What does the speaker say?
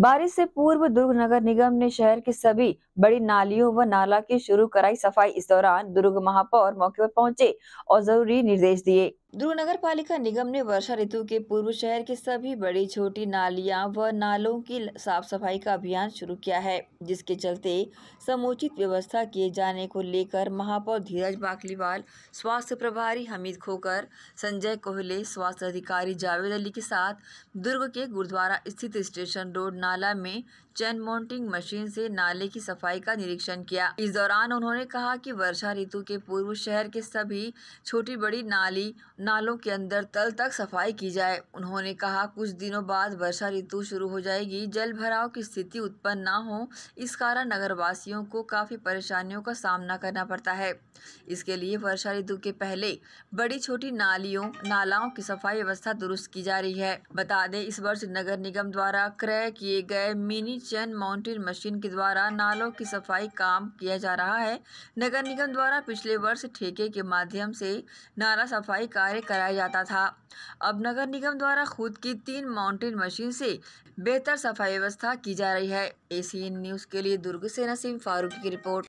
बारिश से पूर्व दुर्ग नगर निगम ने शहर की सभी बड़ी नालियों व नाला की शुरू कराई सफाई इस दौरान दुर्ग महापौर मौके पर पहुंचे और जरूरी निर्देश दिए दुर्ग नगर पालिका निगम ने वर्षा ऋतु के पूर्व शहर के सभी बड़ी छोटी नालियां व नालों की साफ सफाई का अभियान शुरू किया है जिसके चलते समुचित व्यवस्था किए जाने को लेकर महापौर धीरज बाखलीवाल स्वास्थ्य प्रभारी हमीद खोकर संजय कोहले स्वास्थ्य अधिकारी जावेद अली के साथ दुर्ग के गुरुद्वारा स्थित स्टेशन रोड नाला में चैन माउंटिंग मशीन से नाले की सफाई का निरीक्षण किया इस दौरान उन्होंने कहा कि वर्षा ऋतु के पूर्व शहर के सभी छोटी बड़ी नाली नालों के अंदर तल तक सफाई की जाए उन्होंने कहा कुछ दिनों बाद वर्षा ऋतु शुरू हो जाएगी जल भराव की स्थिति उत्पन्न ना हो इस कारण नगर वासियों को काफ़ी परेशानियों का सामना करना पड़ता है इसके लिए वर्षा ऋतु के पहले बड़ी छोटी नालियों नालाओं की सफाई व्यवस्था दुरुस्त की जा रही है बता दें इस वर्ष नगर निगम द्वारा क्रय किए गए मिनी चैन माउंटेन मशीन के द्वारा नालों की सफाई काम किया जा रहा है नगर निगम द्वारा पिछले वर्ष ठेके के माध्यम से नाला सफाई कार्य कार्य कराया जाता था अब नगर निगम द्वारा खुद की तीन माउंटेन मशीन से बेहतर सफाई व्यवस्था की जा रही है एशियन न्यूज़ के लिए दुर्ग से नसीम फारूक की रिपोर्ट